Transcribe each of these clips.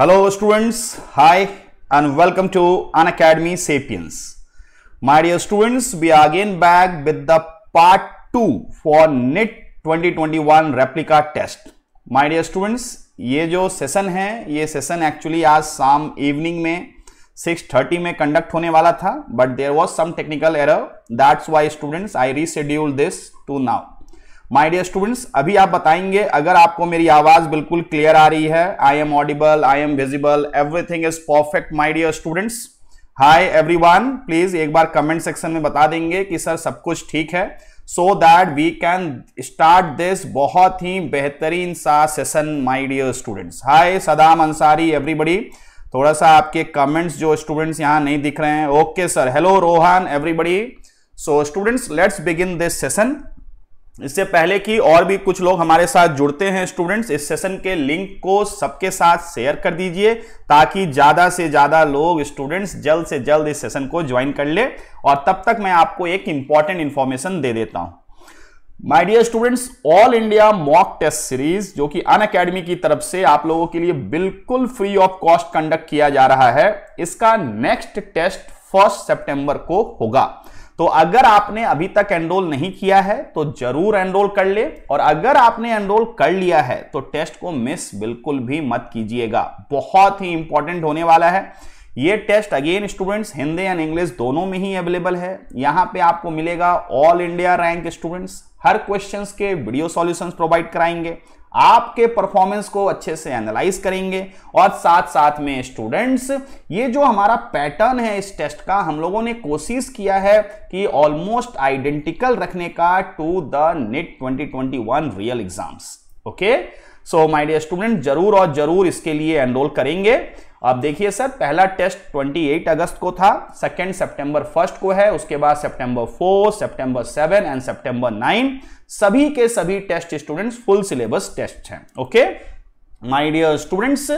Hello students hi and welcome to Unacademy Sapiens my dear students we are again back with the part two for NET 2021 replica test my dear students ये जो session है ये session actually आज शाम evening में 6:30 में conduct होने वाला था but there was some technical error that's why students I reschedule this to now my dear students अभी आप बताएंगे अगर आपको मेरी आवाज बिल्कुल क्लियर आ रही है I am audible I am visible everything is perfect my dear students hi everyone please एक बार कमेंट सेक्शन में बता देंगे कि सर सब कुछ ठीक है so that we can start this बहुत ही बेहतरीन सा session my dear students hi Saddam Ansari everybody थोड़ा सा आपके कमेंट्स जो स्टूडेंट्स यहाँ नहीं दिख रहे हैं okay sir hello Rohan everybody so students let's begin this session इससे पहले कि और भी कुछ लोग हमारे साथ जुड़ते हैं स्टूडेंट्स इस सेशन के लिंक को सबके साथ शेयर कर दीजिए ताकि ज़्यादा से ज़्यादा लोग स्टूडेंट्स जल्द से जल्द इस सेशन को ज्वाइन कर ले और तब तक मैं आपको एक इंपॉर्टेंट इंफॉर्मेशन दे देता हूं my dear students all India mock test series जो कि अन अकेडमी की तरफ से आप लोगों के लिए बिल्कुल फ्री ऑफ कॉस्ट कंडक्ट किया जा रहा है इसका नेक्स्ट टेस्ट फर्स्ट सेप्टेंबर को होगा तो अगर आपने अभी तक एनरोल नहीं किया है तो जरूर एनरोल कर ले और अगर आपने एनरोल कर लिया है तो टेस्ट को मिस बिल्कुल भी मत कीजिएगा बहुत ही इंपॉर्टेंट होने वाला है ये test again students Hindi and English दोनों में ही अवेलेबल है यहां पे आपको मिलेगा ऑल इंडिया रैंक स्टूडेंट्स हर क्वेश्चंस के वीडियो सॉल्यूशंस प्रोवाइड कराएंगे आपके परफॉर्मेंस को अच्छे से एनालाइज करेंगे और साथ साथ में स्टूडेंट्स ये जो हमारा पैटर्न है इस टेस्ट का हम लोगों ने कोशिश किया है कि ऑलमोस्ट आइडेंटिकल रखने का to the NET 2021 real exams okay so my dear student जरूर और जरूर इसके लिए एनरोल करेंगे आप देखिए सर पहला टेस्ट 28 अगस्त को था सेकेंड सितंबर फर्स्ट को है उसके बाद September four September seven and September nine सभी के सभी test students full syllabus test हैं ओके माय डियर स्टूडेंट्स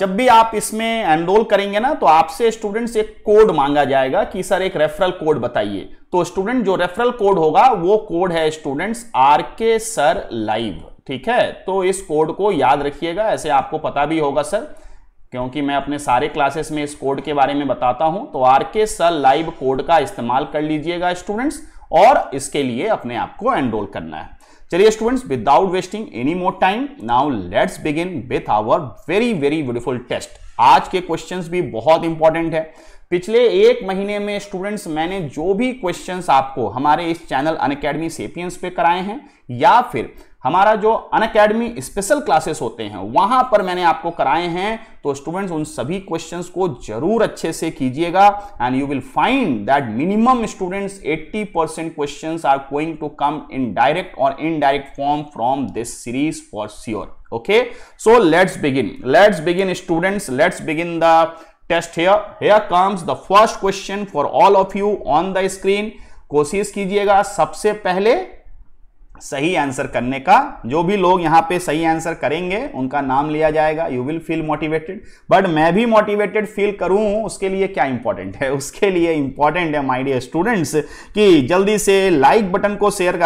जब भी आप इसमें एनरोल करेंगे ना तो आपसे स्टूडेंट्स एक कोड मांगा जाएगा कि सर एक रेफरल कोड बताइए तो स्टूडेंट जो रेफरल कोड होगा वो कोड है students R K sir live ठीक है तो इस कोड को याद रखिएगा ऐसे आपको पता भी होगा सर क्योंकि मैं अपने सारे क्लासेस में इस कोड के बारे में बताता हूं तो are K sir live code का इस्तेमाल कर लीजिएगा स्टूडेंट्स और इसके लिए अपने आप को एनरोल करना है चलिए students without wasting any more time now let's begin with our very very beautiful test आज के क्वेश्चंस भी बहुत इंपॉर्टेंट है पिछले एक महीने में स्टूडेंट्स मैंने जो भी क्वेश्चंस आपको हमारे इस चैनल अन अकेडमी सेपियंस पे कराए हैं या फिर हमारा जो अन अकेडमी स्पेशल क्लासेस होते हैं वहां पर मैंने आपको कराए हैं तो स्टूडेंट्स उन सभी क्वेश्चंस को जरूर अच्छे से कीजिएगा and you will find that minimum students 80 percent question are going to come in direct और indirect form from this series for sure okay so let's begin let's begin students let's begin the test here here comes the first question for all of you on the screen कोशिश कीजिएगा सबसे पहले सही answer करने का जो भी लोग यहां पे सही आंसर करेंगे उनका नाम लिया जाएगा you will feel motivated but मैं भी मोटिवेटेड फील करूं उसके लिए क्या इंपॉर्टेंट है उसके लिए इंपॉर्टेंट है माय डियर स्टूडेंट्स कि जल्दी से लाइक बटन को शेयर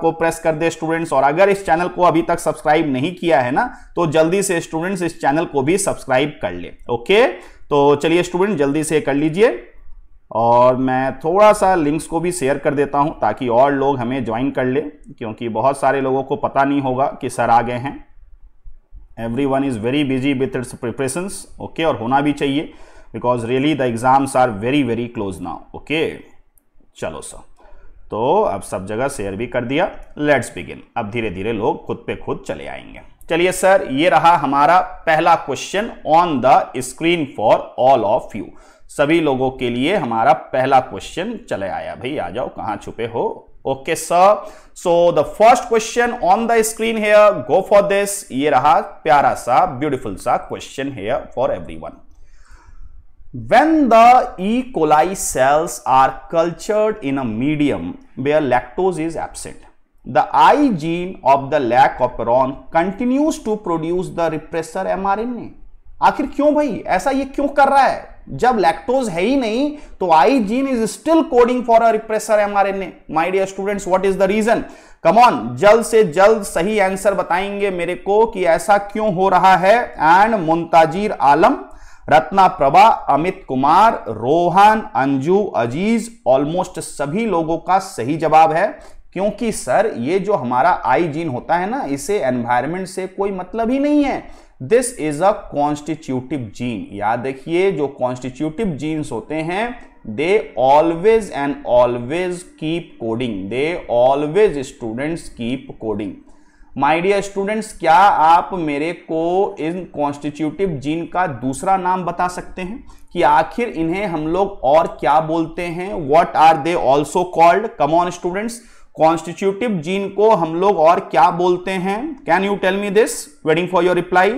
को प्रेस कर दे स्टूडेंट्स और अगर इस चैनल को अभी तक सब्सक्राइब नहीं किया है ना तो जल्दी से स्टूडेंट्स इस चैनल को भी सब्सक्राइब कर ले ओके तो चलिए स्टूडेंट जल्दी से कर लीजिए और मैं थोड़ा सा लिंक्स को भी शेयर कर देता हूं ताकि और लोग हमें ज्वाइन कर ले क्योंकि बहुत सारे लोगों को पता नहीं होगा कि सर आ गए हैं everyone is very busy with its preparations okay और होना भी चाहिए because really the exams are very very close now okay चलो सर तो अब सब जगह शेयर भी कर दिया लेट्स बिगिन अब धीरे धीरे लोग खुद पे खुद चले आएंगे चलिए सर ये रहा हमारा पहला question on the screen for all of you सभी लोगों के लिए हमारा पहला क्वेश्चन चले आया भाई आ जाओ कहां छुपे हो okay sir so the first question on the screen here go for this ये रहा प्यारा सा ब्यूटिफुल सा question here for everyone when the E coli cells are cultured in a medium where lactose is absent the I gene of the lac operon continues to produce the repressor M R N आखिर क्यों भाई ऐसा ये क्यों कर रहा है जब लैक्टोज है ही नहीं तो I gene is still coding for a repressor M R N A my dear student what is the reason come on जल्द से जल्द सही आंसर बताएंगे मेरे को कि ऐसा क्यों हो रहा है एंड मुंताजीर आलम रत्ना प्रभा अमित कुमार रोहन अंजू अजीज ऑलमोस्ट सभी लोगों का सही जवाब है क्योंकि सर ये जो हमारा आई जीन होता है ना इसे एनवायरमेंट से कोई मतलब ही नहीं है this is a constitutive gene याद देखिए जो कॉन्स्टिट्यूटिव जीन्स होते हैं they always and always keep coding they always students keep coding my dear students क्या आप मेरे को इन कॉन्स्टिट्यूटिव जीन का दूसरा नाम बता सकते हैं कि आखिर इन्हें हम लोग और क्या बोलते हैं what are they also called come on students constitutive gene को हम लोग और क्या बोलते हैं can you tell me this waiting for your reply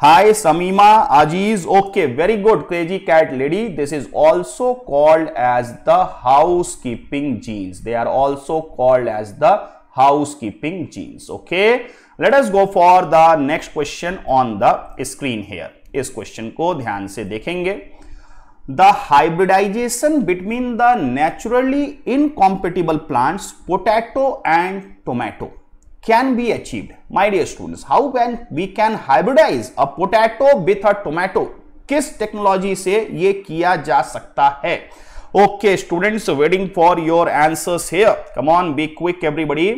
hi Samima Aziz okay very good crazy cat lady this is also called as the housekeeping genes they are also called as the housekeeping genes okay let us go for the next question on the screen here इस question को ध्यान से देखेंगे the hybridization between the naturally incompatible plants potato and tomato can be achieved my dear students how can we can hybridize a potato with a tomato किस technology से ये किया जा सकता है okay students waiting for your answers here come on be quick everybody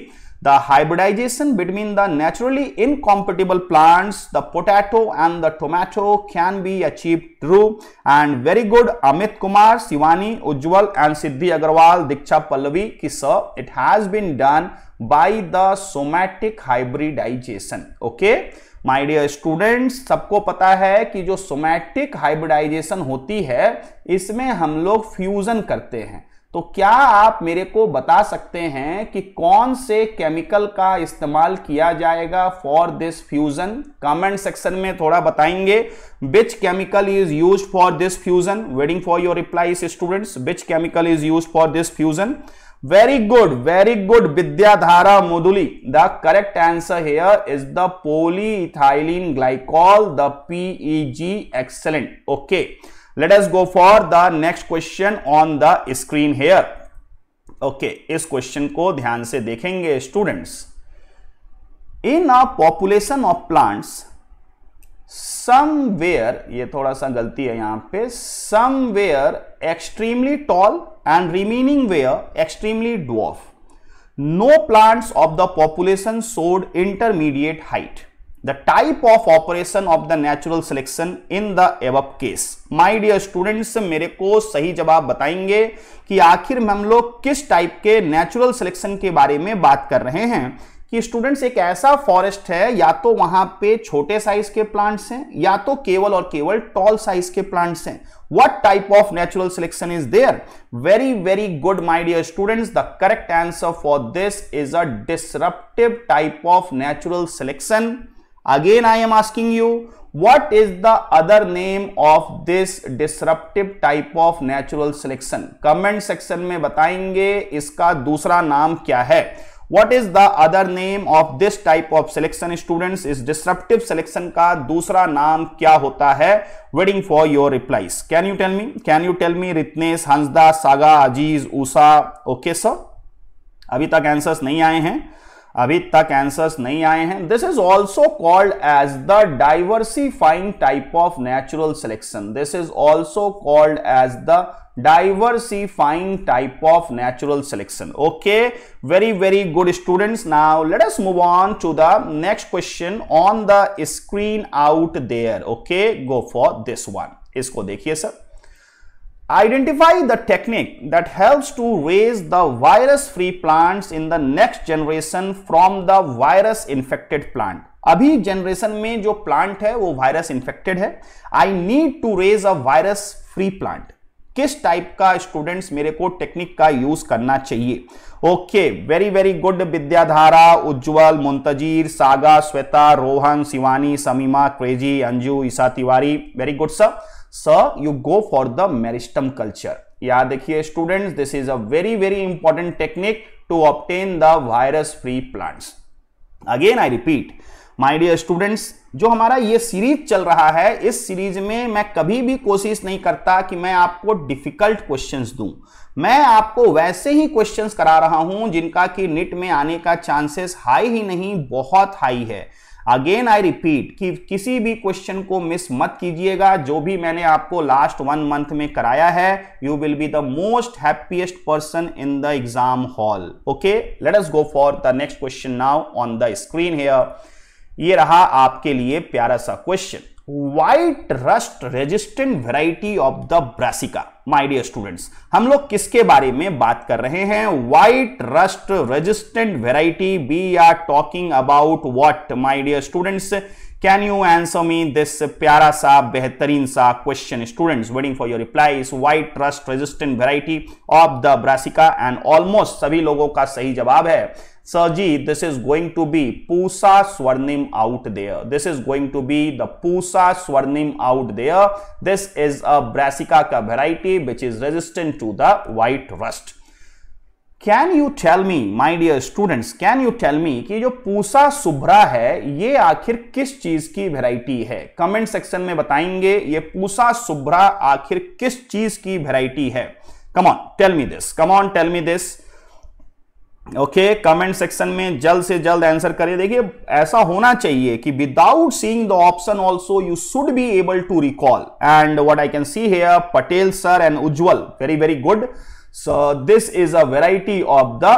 the hybridization between the naturally incompatible plants, the potato and the tomato can be achieved through and very good Amit Kumar, Sivani, Ujjwal and Siddhi Agarwal, Diksha Pallavi ki sir, it has been done by the somatic hybridization. Okay. My dear students सबको पता है कि जो somatic hybridisation होती है इसमें हम लोग फ्यूजन करते हैं तो क्या आप मेरे को बता सकते हैं कि कौन से केमिकल का इस्तेमाल किया जाएगा for this fusion comment section में थोड़ा बताएंगे which chemical is use for this fusion waiting for your reply students which chemical is use for this fusion very good very good Vidyadhara Muduli the correct answer here is the polyethylene glycol the G excellent okay okay. Let S go for the next question on the screen here okay इस question को ध्यान से देखेंगे students in a population of plants some were ये थोड़ा सा गलती है यहां पे some were extremely tall and remaining were extremely dwarf no plants of the population showed intermediate height the type of operation of the natural selection in the above case my dear students मेरे को सही जवाब बताएंगे कि आखिर में हम लोग किस टाइप के natural selection के बारे में बात कर रहे हैं कि स्टूडेंट्स एक ऐसा फॉरेस्ट है या तो वहां पे छोटे साइज के प्लांट्स हैं या तो केवल और केवल टॉल साइज के प्लांट्स हैं what type of natural selection is there very very good my dear students the correct answer for this is a disruptive type of natural selection again I am asking you what is the other name of this disruptive type of natural selection? Comment section में बताएंगे इसका दूसरा नाम क्या है what is the other name of this type of selection students इस disruptive selection का दूसरा नाम क्या होता है waiting for your replies can you tell me can you tell me Ritness Hansda Saga Aziz Usha okay sir अभी तक आंसर्स नहीं आए हैं अभी तक आंसर्स नहीं आए हैं this is also called as the diversifying type of natural selection this is also called as the diversifying type of natural selection okay very very good students now let us move on to the next question on the screen out there okay go for this one इसको देखिए sir Identify the technique that helps to raise the virus-free plants in the next generation from the virus-infected plant. अभी generation में जो plant है वो virus infected है I need to raise a virus free plant किस type का students मेरे को टेक्निक का यूज करना चाहिए okay very very good Vidyadhara Ujjwal Muntazir Saga Shweta Rohan Shivani Samima crazy Anju Isa Tiwari very good sir sir you go for the meristem culture याद देखिए students this is a very very important technique to obtain the virus free plants again I repeat my dear students जो हमारा ये series चल रहा है इस series में मैं कभी भी कोशिश नहीं करता कि मैं आपको डिफिकल्ट क्वेश्चंस दूं मैं आपको वैसे ही क्वेश्चंस करा रहा हूं जिनका कि निट में आने का चांसेस हाई ही नहीं बहुत हाई है अगेन आई रिपीट कि किसी भी क्वेश्चन को मिस मत कीजिएगा जो भी मैंने आपको लास्ट वन मंथ में कराया है you will be the most happiest person in the exam hall okay let us go for the next question now on the screen here ये रहा आपके लिए प्यारा सा question white rust resistant variety of the brassica my dear students हम लोग किसके बारे में बात कर रहे हैं white rust resistant variety we are talking about what my dear students can you answer me this प्यारा सा बेहतरीन सा question students waiting for your reply is white rust resistant variety of the brassica and almost सभी लोगों का सही जवाब है sir ji this is going to be Pusa Swarnim out there this is going to be the Pusa Swarnim out there this is a brassica का variety which is resistant to the white rust can you tell me my dear students can you tell me की जो पूसा सुभ्रा है ये आखिर किस चीज की variety है कमेंट सेक्शन में बताएंगे ये पूसा सुभ्रा आखिर किस चीज की वेराइटी है come on tell me this come on tell me this okay comment section में जल्द से जल्द आंसर करिए देखिए ऐसा होना चाहिए कि without seeing the option also you should be able to recall and what I can see here Patel sir and Ujjwal very very good so this is a variety of the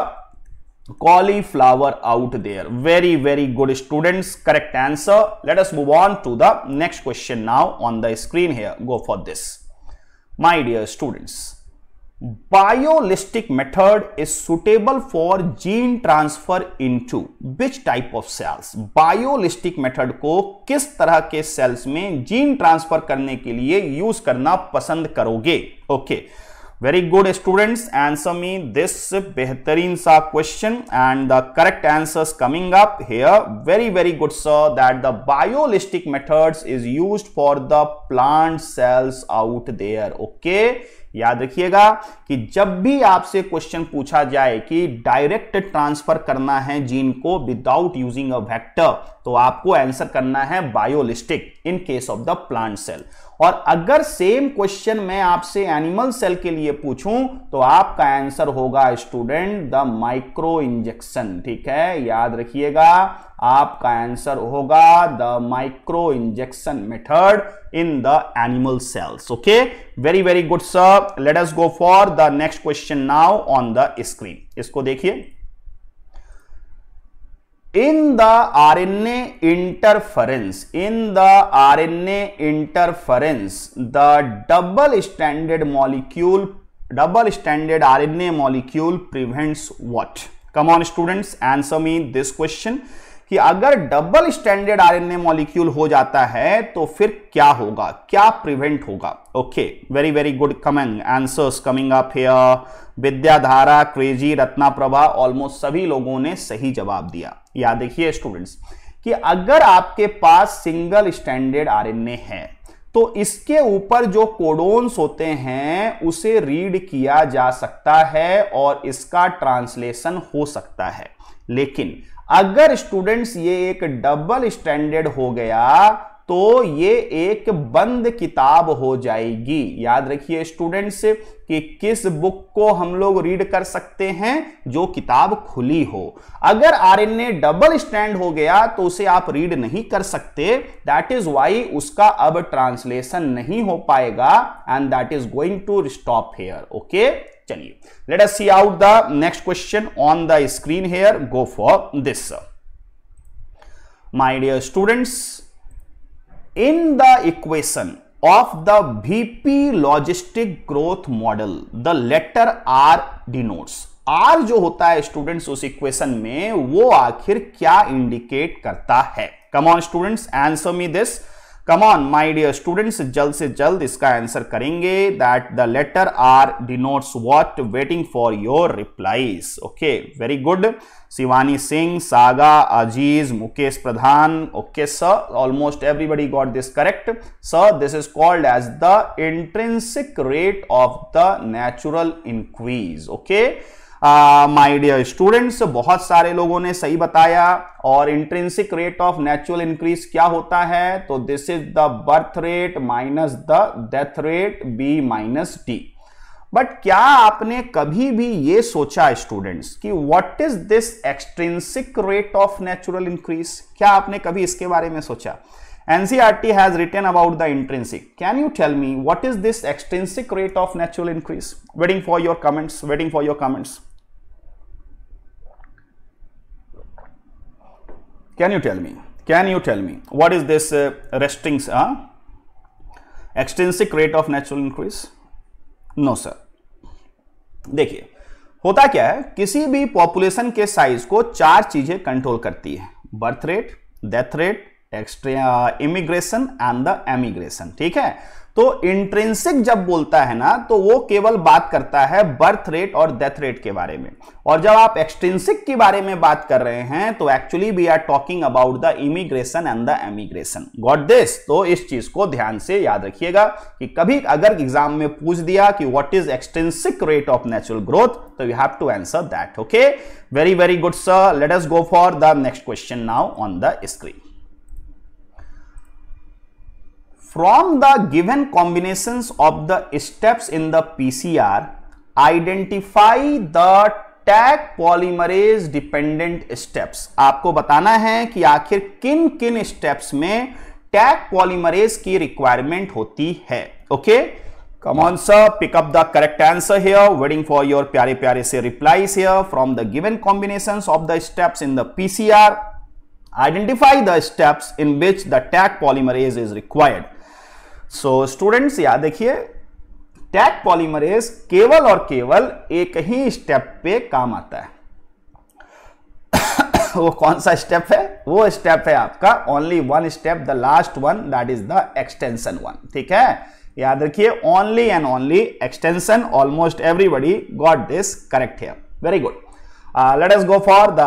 cauliflower out there very very good students correct answer let us move on to the next question now on the screen here go for this my dear students biolistic method is suitable for gene transfer in into which type of cells biolistic method को किस तरह के sales में gene transfer करने के लिए use करना पसंद करोगे okay very good students answer me this बेहतरीन सा question and the correct answer coming up here very very good sir that the biolistic method is use for the plant cells out there okay याद रखिएगा कि जब भी आपसे question पूछा जाए कि डायरेक्ट ट्रांसफर करना है जीन को विदाउट यूजिंग अ वेक्टर तो आपको आंसर करना है biolistic in case of the plant cell और अगर सेम क्वेश्चन मैं आपसे एनिमल सेल के लिए पूछूं तो आपका आंसर होगा स्टूडेंट द माइक्रो इंजेक्शन ठीक है याद रखिएगा आपका आंसर होगा the micro injection method in the animal cells okay very very good sir let us go for the next question now on the screen इसको देखिए in the R N A interference in the R N A interference the double standard molecule double standard R N A molecule prevents what come on students answer me this question कि अगर double standard RNA molecule हो जाता है तो फिर क्या होगा क्या प्रिवेंट होगा okay very very good coming answers coming up here Vidyadhara crazy Ratna Prabha almost सभी लोगों ने सही जवाब दिया या देखिए स्टूडेंट्स कि अगर आपके पास सिंगल स्टैंडर्ड आरएनए है तो इसके ऊपर जो कोडोन्स होते हैं उसे रीड किया जा सकता है और इसका ट्रांसलेशन हो सकता है लेकिन अगर स्टूडेंट्स ये एक डबल स्टैंडर्ड हो गया तो ये एक बंद किताब हो जाएगी याद रखिए स्टूडेंट्स कि किस बुक को हम लोग रीड कर सकते हैं जो किताब खुली हो अगर आरएनए डबल स्टैंड हो गया तो उसे आप रीड नहीं कर सकते दैट इज वाई उसका अब ट्रांसलेशन नहीं हो पाएगा and that is going to stop here okay चलिए let us see out the next question on the screen here go for this my dear students in the equation of the BP logistic growth model the letter R denotes R जो होता है students उस equation में वो आखिर क्या indicate करता है come on students answer me this come on my dear students जल्द से जल्द इसका आंसर करेंगे that the letter R denotes what waiting for your replies okay very good Shivani Singh Saga Aziz Mukesh Pradhan okay sir almost everybody got this correct sir this is called as the intrinsic rate of the natural increase okay my dear students बहुत सारे लोगों ने सही बताया और intrinsic rate of natural increase क्या होता है तो this is the birth rate minus the death rate B minus D but क्या आपने कभी भी ये सोचा स्टूडेंट्स कि what is this extrinsic rate of natural increase क्या आपने कभी इसके बारे में सोचा NCERT has written about the intrinsic can you tell me what is this extrinsic rate of natural increase waiting for your comments waiting for your comments can you tell me can you tell me what is this uh, extrinsic rate of natural increase no sir देखिए होता क्या है किसी भी population के size को चार चीजें कंट्रोल करती है birth rate death rate immigration and the emigration ठीक है तो इंट्रेंसिक जब बोलता है ना तो वो केवल बात करता है बर्थ रेट और डेथ रेट के बारे में और जब आप एक्सट्रेंसिक के बारे में बात कर रहे हैं तो actually we are talking about the immigration and the emigration got this तो इस चीज को ध्यान से याद रखिएगा कि कभी अगर एग्जाम में पूछ दिया कि what is extrinsic rate of natural growth तो you have to answer that okay very very good sir late S go for the next question now on the screen From the given combinations of the steps in the PCR, identify the Taq polymerase dependent steps आपको बताना है कि आखिर किन किन steps में tag polymerase की requirement होती है okay come on sir pick up the correct answer here waiting for your प्यारे प्यारे से replies here from the given combination of the steps in the PCR identify the steps in which the Taq polymerase is required so students याद देखिए tag polymerase केवल और केवल एक ही step पे काम आता है वो कौन सा स्टेप है वो स्टेप है आपका only one step the last one that is the extension one ठीक है याद रखिए only and only extension almost everybody got this correct here very good late S go for the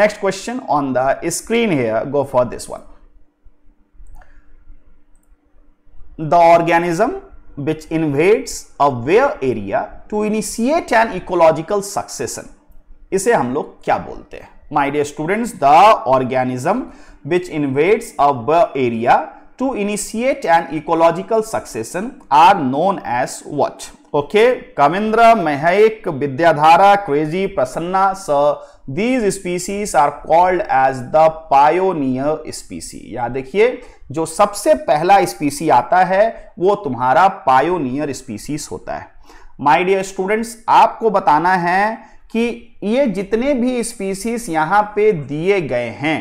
next question on the screen here go for this one the organism which invades a way area to initiate an ecological succession इसे हम लोग क्या बोलते हैं my dear students the organism which invades a bare area to initiate an ecological succession are known as what okay Kavindra Mahak Vidyadhara crazy Prasanna स these species are called as the pioneer species या देखिए जो सबसे पहला स्पीसी आता है वो तुम्हारा पायोनियर स्पीसीज होता है माई डियर स्टूडेंट्स आपको बताना है कि ये जितने भी स्पीसीज यहाँ पे दिए गए हैं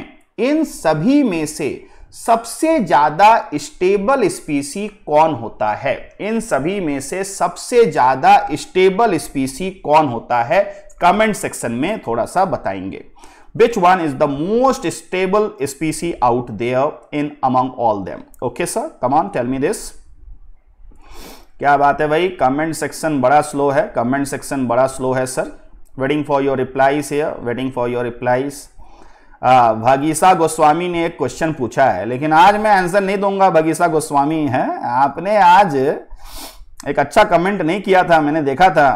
इन सभी में से सबसे ज्यादा स्टेबल स्पीसी कौन होता है इन सभी में से सबसे ज्यादा स्टेबल स्पीसी कौन होता है कमेंट सेक्शन में थोड़ा सा बताएंगे which one is the most stable species out there in among all them okay sir come on tell me क्या बात है भाई कमेंट सेक्शन बड़ा स्लो है कमेंट सेक्शन बड़ा स्लो है sir waiting for your replies here waiting for your replies Bhagisa Goswami ने एक क्वेश्चन पूछा है लेकिन आज मैं आंसर नहीं दूंगा भगीसा गोस्वामी है आपने आज एक अच्छा कमेंट नहीं किया था मैंने देखा था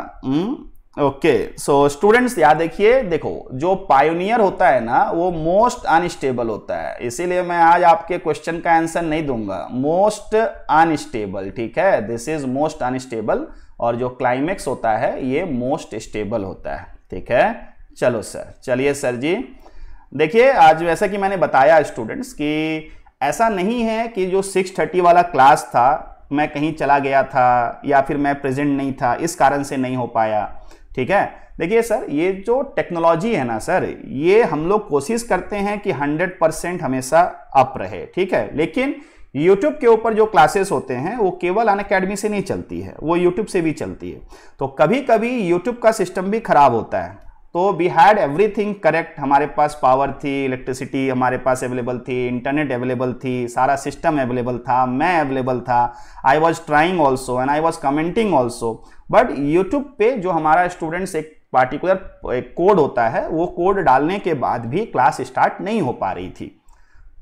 ओके सो स्टूडेंट्स याद देखिए देखो जो पायोनियर होता है ना वो मोस्ट अनस्टेबल होता है इसीलिए मैं आज आपके क्वेश्चन का आंसर नहीं दूंगा मोस्ट अनस्टेबल ठीक है दिस इज मोस्ट अनस्टेबल और जो क्लाइमेक्स होता है ये मोस्ट स्टेबल होता है ठीक है चलो सर चलिए सर जी देखिए आज जैसा कि मैंने बताया स्टूडेंट्स कि ऐसा नहीं है कि जो 6:30 वाला क्लास था मैं कहीं चला गया था या फिर मैं प्रेजेंट नहीं था इस कारण से नहीं हो पाया ठीक है देखिए सर ये जो टेक्नोलॉजी है ना सर ये हम लोग कोशिश करते हैं कि 100 परसेंट हमेशा अप रहे ठीक है लेकिन YouTube के ऊपर जो क्लासेस होते हैं वो केवल अन अकेडमी से नहीं चलती है वो YouTube से भी चलती है तो कभी कभी YouTube का सिस्टम भी खराब होता है तो वी हैड एवरीथिंग करेक्ट हमारे पास पावर थी इलेक्ट्रिसिटी हमारे पास अवेलेबल थी इंटरनेट अवेलेबल थी सारा सिस्टम अवेलेबल था मैं अवेलेबल था I was trying also and I was commenting also but YouTube पे जो हमारा स्टूडेंट्स एक पार्टिकुलर एक कोड होता है वो कोड डालने के बाद भी क्लास स्टार्ट नहीं हो पा रही थी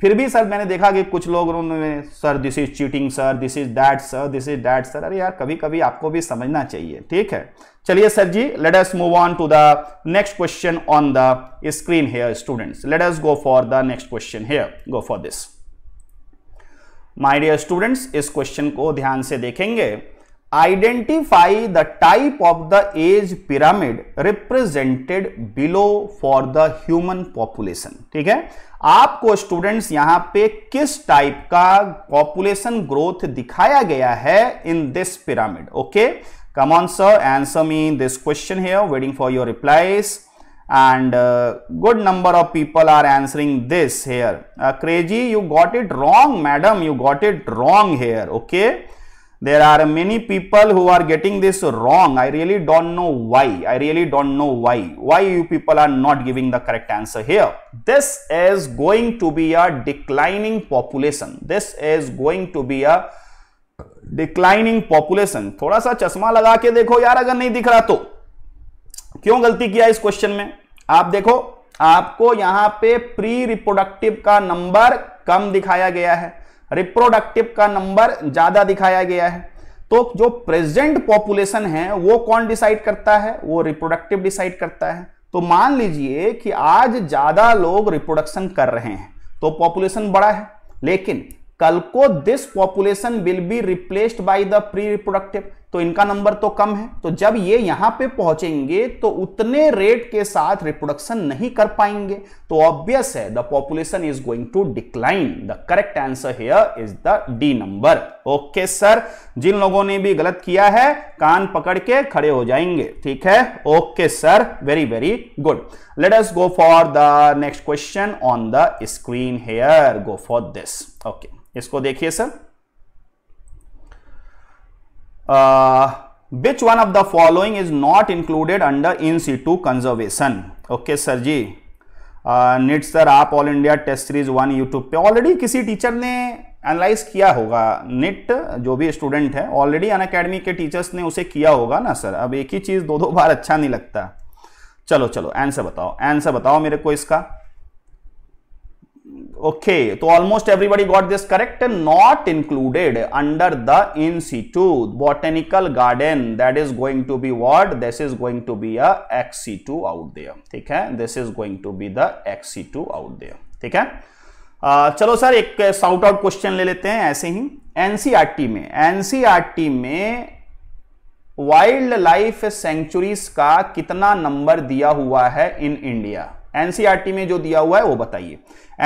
फिर भी सर मैंने देखा कि कुछ लोग उन्होंने sir this is cheating sir this is that sir this is that sir अरे यार कभी कभी आपको भी समझना चाहिए ठीक है चलिए sir ji let us move on to the next question on the screen here students let us go for the next question here go for this my dear students इस क्वेश्चन को ध्यान से देखेंगे identify the type of the age pyramid represented below for the human population ठीक है आपको students यहां पे किस टाइप का पॉपुलेशन ग्रोथ दिखाया गया है in this pyramid okay okay? Come on sir, answer me this question here, waiting for your replies. And uh, good number of people are answering this here. Uh, crazy, you got it wrong, madam. You got it wrong here. Okay. There are many people who are getting this wrong. I really don't know why. I really don't know why. Why you people are not giving the correct answer here. This is going to be a declining population. This is going to be a declining population थोड़ा सा चश्मा लगा के देखो यार अगर नहीं दिख रहा तो क्यों गलती किया इस क्वेश्चन में आप देखो आपको यहां पे प्री रिप्रोडक्टिव का नंबर कम दिखाया गया है रिप्रोडक्टिव का नंबर ज्यादा दिखाया गया है तो जो प्रेजेंट पॉपुलेशन है वो कौन डिसाइड करता है वो रिप्रोडक्टिव डिसाइड करता है तो मान लीजिए कि आज ज्यादा लोग रिप्रोडक्शन कर रहे हैं तो पॉपुलेशन बड़ा है लेकिन कल को this population will be replaced by the pre reproductive तो इनका नंबर तो कम है तो जब ये यहां पे पहुंचेंगे तो उतने रेट के साथ रिप्रोडक्शन नहीं कर पाएंगे तो ऑब्वियस है the population is going to decline the correct answer here is the D number okay sir जिन लोगों ने भी गलत किया है कान पकड़ के खड़े हो जाएंगे ठीक है okay sir very very good let us go for the next question on the screen here go for this okay इसको देखिए sir which one of the following is not included under in situ conservation okay sir ji NEET sir आप all India test series one YouTube पे already किसी teacher ने analyse किया होगा NEET जो भी स्टूडेंट है ऑलरेडी अन अकेडमी के टीचर्स ने उसे किया होगा ना सर अब एक ही चीज़ दो दो बार अच्छा नहीं लगता चलो चलो आंसर बताओ आंसर बताओ मेरे को इसका ओके तो almost everybody got this correct not included under the in situ botanical garden that is going to be what this is going to be ex situ out there ठीक है this is going to be the ex situ out there ठीक है चलो sir एक shout out question ले लेते हैं ऐसे ही एनसीआरटी e में एनसीआरटी e में वाइल्ड लाइफ सेंचुरीज का कितना नंबर दिया हुआ है इन इंडिया एनसीआरटी में जो दिया हुआ है वो बताइए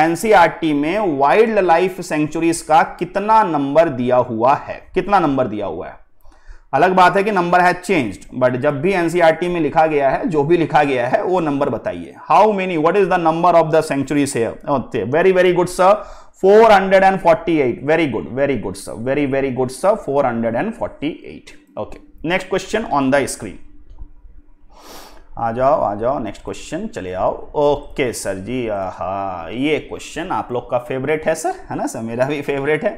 एनसीआरटी में वाइल्ड लाइफ सेंचुरीज का कितना नंबर दिया हुआ है कितना नंबर दिया हुआ है अलग बात है कि नंबर है चेंज्ड बट जब भी एनसीआरटी में लिखा गया है जो भी लिखा गया है वो नंबर बताइए how many what is the number of the sanctuaries very very good sir 448 very good very good sir very very good sir 448 okay next question on the screen आ जाओ आ जाओ नेक्स्ट क्वेश्चन चले आओ okay sir जी हाँ ये question आप लोग का फेवरेट है सर है ना सर मेरा भी फेवरेट है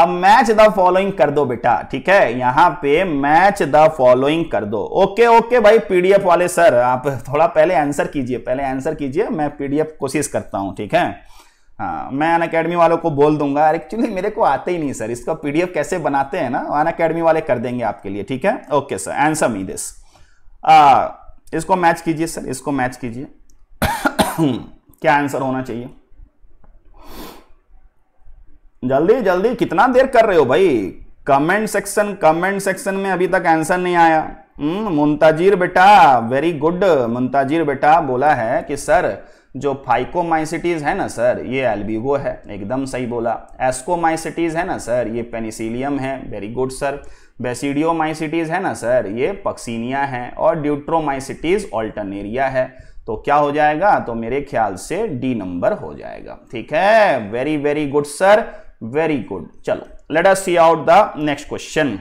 अब मैच द फॉलोइंग कर दो बेटा ठीक है यहाँ पे मैच द फॉलोइंग कर दो ओके ओके भाई पीडीएफ वाले सर आप थोड़ा पहले आंसर कीजिए पहले आंसर कीजिए मैं पीडीएफ कोशिश करता हूँ ठीक है हाँ मैं अन अकेडमी वालों को बोल दूंगा एक्चुअली मेरे को आते ही नहीं सर इसका पीडीएफ कैसे बनाते हैं ना अन अकेडमी वाले कर देंगे आपके लिए ठीक है okay sir answer me this इसको मैच कीजिए सर इसको मैच कीजिए क्या आंसर होना चाहिए जल्दी जल्दी कितना देर कर रहे हो भाई कमेंट सेक्शन कमेंट सेक्शन में अभी तक आंसर नहीं आया हम्म, मुंताजीर बेटा वेरी गुड मुंताजीर बेटा बोला है कि सर जो फाइकोमाइसिटीज है ना सर ये एल्बिगो है एकदम सही बोला एस्कोमाइसिटीज है ना सर ये पेनिसिलियम है वेरी गुड सर बेसिडियोमाइसिटीज है ना सर ये पक्सीनिया है और ड्यूट्रोमाइसिटीज ऑल्टरनेरिया है तो क्या हो जाएगा तो मेरे ख्याल से डी नंबर हो जाएगा ठीक है very very good sir very good चलो let us see out the next question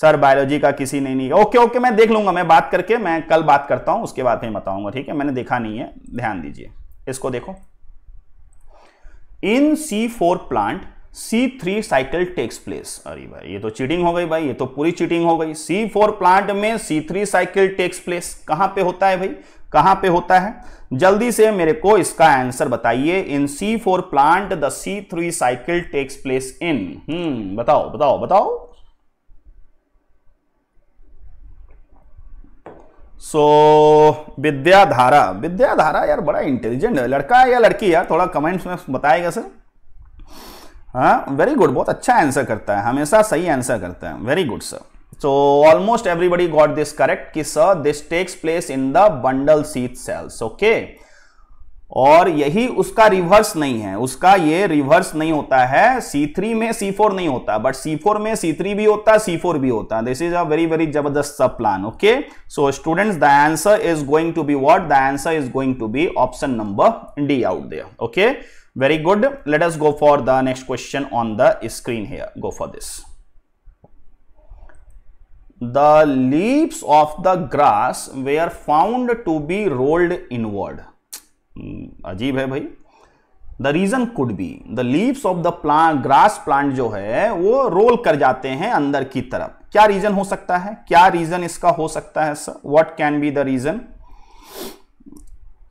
sir biology का किसी ने नहीं ओके ओके मैं देख लूंगा मैं बात करके मैं कल बात करता हूं उसके बाद में बताऊंगा ठीक है मैंने देखा नहीं है ध्यान दीजिए इसको देखो in C four plant C three cycle takes place अरे भाई ये तो चीटिंग हो गई भाई ये तो पूरी चीटिंग हो गई सी फोर प्लांट में C three cycle takes place कहां पे होता है भाई कहां पे होता है जल्दी से मेरे को इसका आंसर बताइए in C four plant the C three cycle takes place in hmm बताओ बताओ बताओ सो so, विद्याधारा विद्याधारा यार बड़ा इंटेलिजेंट लड़का है या लड़की यार थोड़ा कमेंट्स में बताएगा सर हाँ वेरी गुड बहुत अच्छा आंसर करता है हमेशा सही आंसर करता है very good sir so almost everybody got this correct कि sir this takes place in the bundle sheath cells okay और यही उसका रिवर्स नहीं है उसका ये रिवर्स नहीं होता है C3 में C4 नहीं होता बट C4 में C3 भी होता है C4 भी होता है this is a very very जबरदस्त सब plan okay so students the answer is going to be what the answer is going to be option number D out there okay Very good. Let us go for the next question on the screen here. Go for this. The leaves of the grass were found to be rolled inward. अजीब है भाई the reason could be the leaves of the plant grass plant जो है वो role कर जाते हैं अंदर की तरफ क्या रीजन हो सकता है क्या रीजन इसका हो सकता है sir what can be the reason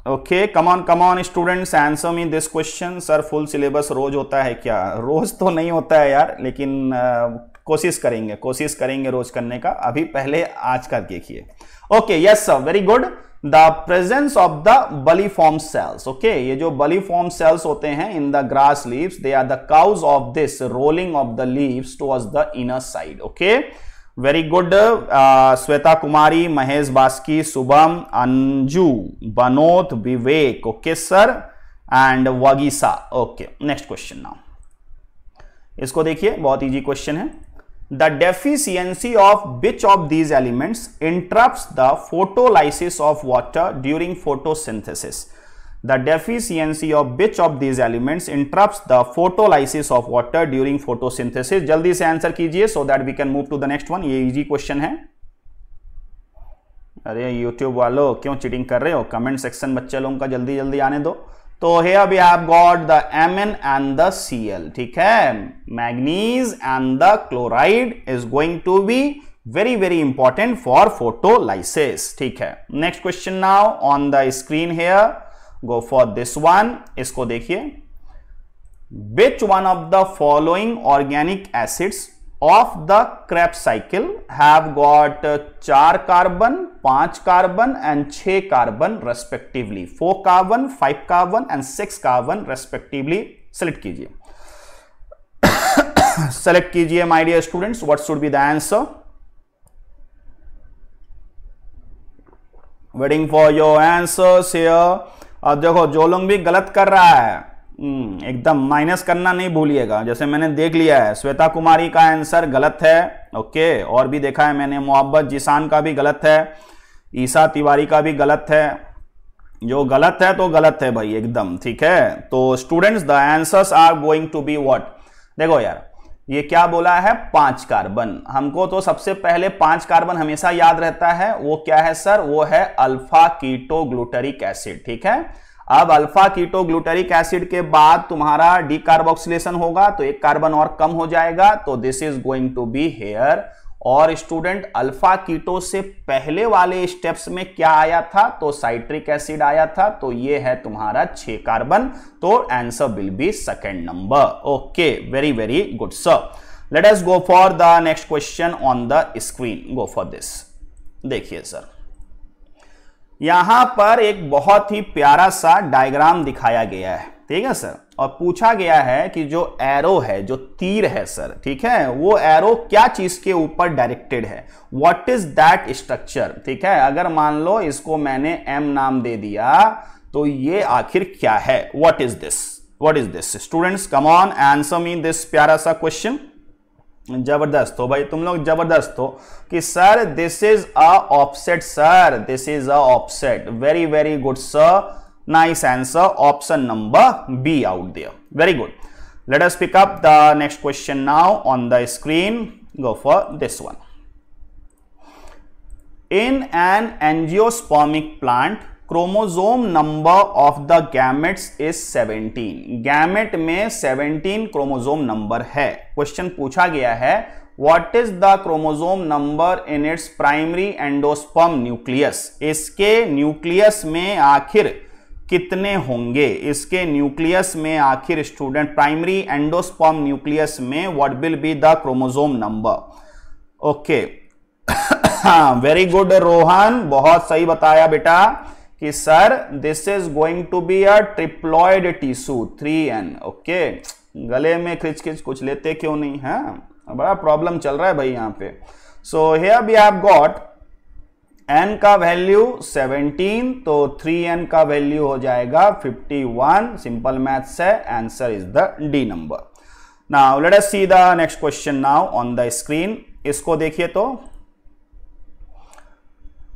okay come on come on students answer me this question sir full syllabus रोज होता है क्या रोज तो नहीं होता है यार लेकिन कोशिश करेंगे कोशिश करेंगे रोज करने का अभी पहले आज का देखिए okay yes sir very good the presence of the bulliform cells okay ये जो बलीफॉर्म सेल्स होते हैं in the grass leaves they are the cause of this rolling of the leaves towards the inner side okay very good Shweta Kumari Mahesh Baski Shubham Anju Banot Vivek okay sir and Vagisa okay next question now इसको देखिए बहुत easy question है the deficiency of which of these elements interrupt the photolysis of water during photosynthesis the deficiency of which of these elements interrupts the photolysis of water during photosynthesis जल्दी से answer कीजिए so that we can move to the next one ये easy question है अरे YouTube वालों क्यों cheating कर रहे हो कमेंट सेक्शन बच्चे लोगों का जल्दी जल्दी आने दो तो hey we have got the M N and the C L ठीक है manganese and the chloride is going to be very very important for photolysis ठीक है next question now on the screen here go for this one इसको देखिए which one of the following organic acids of the Krebs cycle have got चार carbon पांच carbon and छ carbon respectively four carbon five carbon and six carbon respectively select कीजिए select कीजिए my dear students what should be the answer waiting for your answers here और देखो जो लोग भी गलत कर रहा है हम्म, एकदम माइनस करना नहीं भूलिएगा जैसे मैंने देख लिया है श्वेता कुमारी का आंसर गलत है ओके और भी देखा है मैंने मोहब्बत जिसान का भी गलत है ईसा तिवारी का भी गलत है जो गलत है तो गलत है भाई एकदम ठीक है तो students the answers are going to be what देखो यार ये क्या बोला है पांच कार्बन हमको तो सबसे पहले पांच कार्बन हमेशा याद रहता है वो क्या है सर वो है अल्फा कीटो ग्लूटरिक एसिड ठीक है अब अल्फा कीटो ग्लूटरिक एसिड के बाद तुम्हारा डी होगा तो एक कार्बन और कम हो जाएगा तो this is going to be here और स्टूडेंट अल्फा कीटो से पहले वाले स्टेप्स में क्या आया था तो साइट्रिक एसिड आया था तो ये है तुम्हारा छे कार्बन तो answer will be second number okay very very good sir let us go for the next question on the screen go for this देखिए सर यहां पर एक बहुत ही प्यारा सा डायग्राम दिखाया गया है ठीक है सर और पूछा गया है कि जो एरो है जो तीर है सर ठीक है वो एरो क्या चीज के ऊपर डायरेक्टेड है व्हाट इज दैट स्ट्रक्चर ठीक है अगर मान लो इसको मैंने एम नाम दे दिया तो ये आखिर क्या है what is this what is this students come on answer me this प्यारा सा क्वेश्चन जबरदस्त हो भाई तुम लोग जबरदस्त हो कि sir this is a offset sir this is a offset very very good sir Nice answer, option number B out there. Very good. Let us pick up the next question now on the screen. Go for this one. In an angiospermic plant, chromosome number of the gametes is 17 gamete में 17 chromosome number है question पूछा गया है what is the chromosome number in its primary endosperm nucleus इसके nucleus में आखिर कितने होंगे इसके न्यूक्लियस में आखिर स्टूडेंट प्राइमरी एंडोस्पॉम न्यूक्लियस में what will be the chromosome number okay very good Rohan बहुत सही बताया बेटा कि sir this is going to be a triploid tissue three n okay गले में खिंच खिच कुछ लेते क्यों नहीं है हाँ? बड़ा प्रॉब्लम चल रहा है भाई यहाँ पे so hey we have got n का वैल्यू 17 तो 3n का वैल्यू हो जाएगा 51 सिंपल मैथ्स है answer is the D number now let us see the next question now on the screen इसको देखिए तो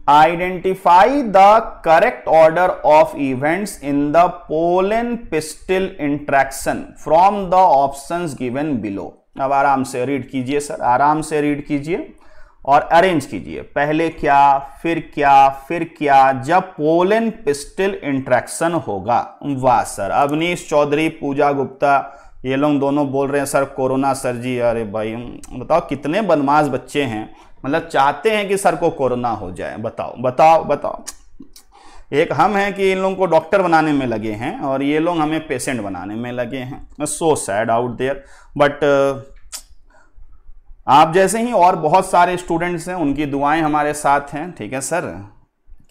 identify the correct order of events in the pollen pistil interaction from the options given below अब आराम से read कीजिए sir आराम से read कीजिए और अरेंज कीजिए पहले क्या फिर क्या फिर क्या जब पोलन पिस्टिल इंट्रैक्शन होगा वाह सर अवनीश चौधरी पूजा गुप्ता ये लोग दोनों बोल रहे हैं सर कोरोना सर जी अरे भाई बताओ कितने बदमाश बच्चे हैं मतलब चाहते हैं कि सर को कोरोना हो जाए बताओ बताओ बताओ एक हम हैं कि इन लोगों को डॉक्टर बनाने में लगे हैं और ये लोग हमें पेशेंट बनाने में लगे हैं so sad out there but आप जैसे ही और बहुत सारे स्टूडेंट्स हैं उनकी दुआएं हमारे साथ हैं ठीक है सर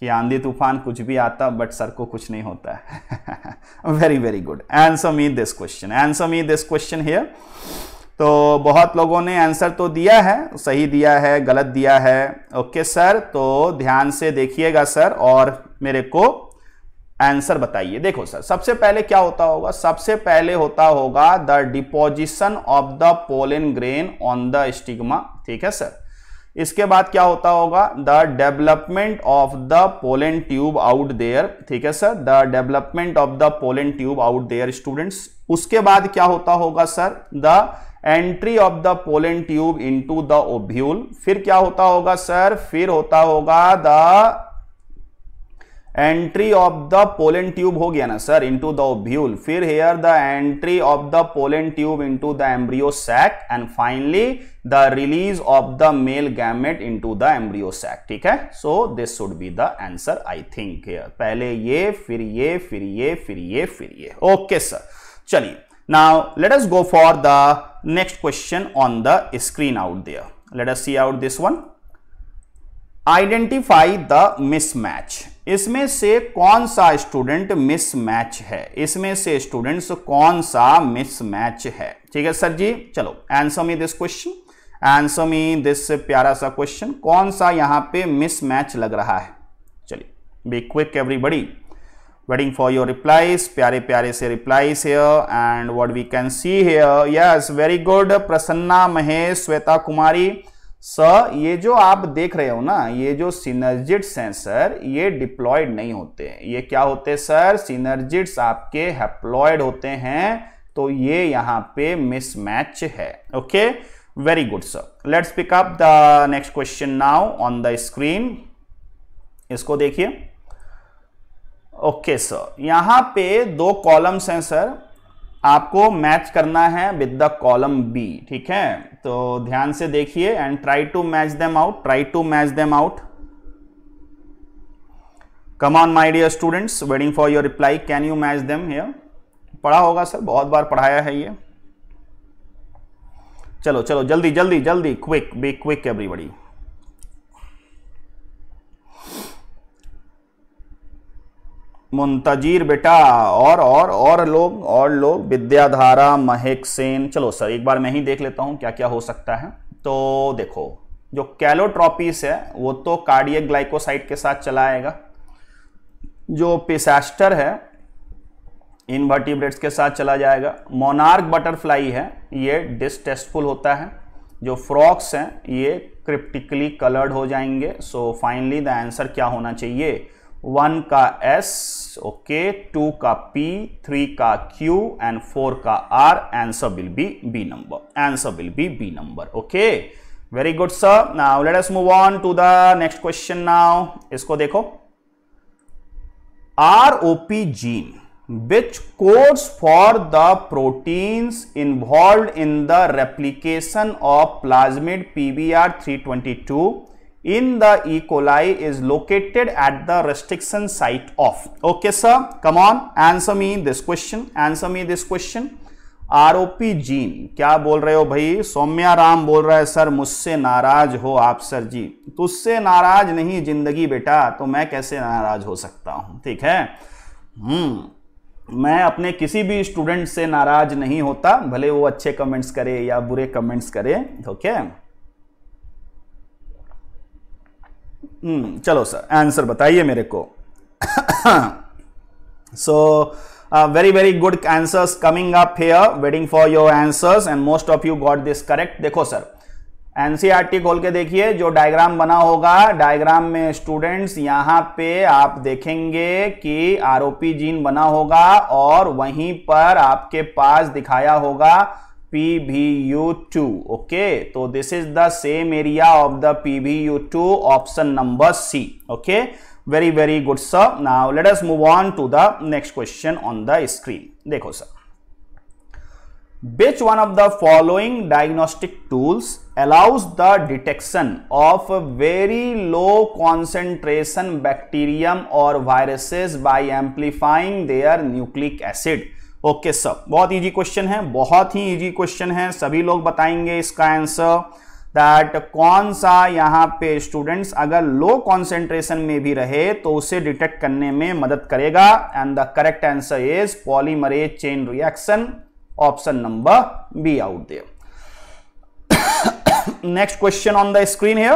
कि आंधी तूफान कुछ भी आता बट सर को कुछ नहीं होता है very very good answer me this question answer me this question here तो बहुत लोगों ने आंसर तो दिया है सही दिया है गलत दिया है ओके सर तो ध्यान से देखिएगा सर और मेरे को आंसर बताइए देखो सर सबसे पहले क्या होता होगा सबसे पहले होता होगा the deposition of the pollen grain on the stigma ठीक है सर इसके बाद क्या होता होगा the development of the pollen tube out there ठीक है sir the development of the pollen tube out there students उसके बाद क्या होता होगा sir the entry of the pollen tube into the ovule फिर क्या होता होगा सर फिर होता होगा the entry of the pollen tube हो गया ना सर इनटू द ओब्यूल फिर here the entry of the pollen tube into the embryo sac and finally the release of the male gamete into the embryo sac ठीक है so this should be the answer I think पहले ये फिर ये फिर ये फिर ये फिर ये ओके सर चलिए now let us go for the next question on the screen out there let us see out this one identify the mismatch इसमें से कौन सा स्टूडेंट मिसमैच है इसमें से स्टूडेंट्स कौन सा मिसमैच है ठीक है सर जी चलो answer me this question answer me this प्यारा सा क्वेश्चन कौन सा यहाँ पे मिसमैच लग रहा है चलिए be quick everybody waiting for your replies प्यारे प्यारे से replies here and what we can see here yes very good Prasanna Mahesh Shweta Kumari स ये जो आप देख रहे हो ना ये जो सिनर्जिट सेंसर ये डिप्लॉयड नहीं होते ये क्या होते सर सिनर्जिट्स आपके हेप्लॉयड होते हैं तो ये यहां पे मिसमैच है okay very good sir let's pick up the next question now on the screen इसको देखिए ओके सर यहां पे दो कॉलम्स हैं सर आपको मैच करना है विद द कॉलम बी ठीक है तो ध्यान से देखिए and try to match them out try to match them out come on my dear students waiting for your reply can you match them here पढ़ा होगा सर बहुत बार पढ़ाया है ये चलो चलो जल्दी जल्दी जल्दी quick be quick everybody Muntazir बेटा और और और लोग और लोग विद्याधारा महेक सेन चलो सर एक बार मैं ही देख लेता हूँ क्या क्या हो सकता है तो देखो जो कैलोट्रॉपीस है वो तो कार्डियक ग्लाइकोसाइट के साथ चला आएगा जो पिसेस्टर है इनवर्टिब्रेट्स के साथ चला जाएगा मोनार्क बटरफ्लाई है ये डिस्टेस्टफुल होता है जो फ्रॉक्स हैं ये क्रिप्टिकली कलर्ड हो जाएंगे सो फाइनली द आंसर क्या होना चाहिए वन का एस ओके टू का पी थ्री का क्यू एंड फोर का R answer will be B number answer will be B number okay very good sir now let us move on to the next question now इसको देखो R P gene which codes for the proteins involved in the replication of plasmid pBR 322 in the E. coli is located at the restriction site of. Okay, sir. Come on, answer me this question. Answer me this question. जीन क्या बोल रहे हो भाई सौम्या राम बोल रहा है sir मुझसे नाराज हो आप सर जी तुझसे नाराज नहीं जिंदगी बेटा तो मैं कैसे नाराज हो सकता हूं ठीक है हम्म मैं अपने किसी भी स्टूडेंट से नाराज नहीं होता भले वो अच्छे कमेंट्स करे या बुरे कमेंट्स करे ओके okay? हम्म, चलो सर आंसर बताइए मेरे को so very very good answers coming up here waiting for your answers and most of you got this correct देखो सर टी e खोल के देखिए जो डायग्राम बना होगा डायग्राम में स्टूडेंट्स यहां पे आप देखेंगे कि आरोपी जीन बना होगा और वहीं पर आपके पास दिखाया होगा P V U two okay तो this is the same area of the P V U two option number C okay very very good sir now let us move on to the next question on the screen देखो sir which one of the following diagnostic tools allows the detection of very low concentration bacterium और viruses by amplifying their nucleic acid okay sir बहुत easy question है बहुत ही easy question है सभी लोग बताएंगे इसका आंसर दैट कौन सा यहाँ पे स्टूडेंट्स अगर लो कॉन्सेंट्रेशन में भी रहे तो उसे डिटेक्ट करने में मदद करेगा and the correct answer is polymerase chain reaction option number B out there next question on the screen है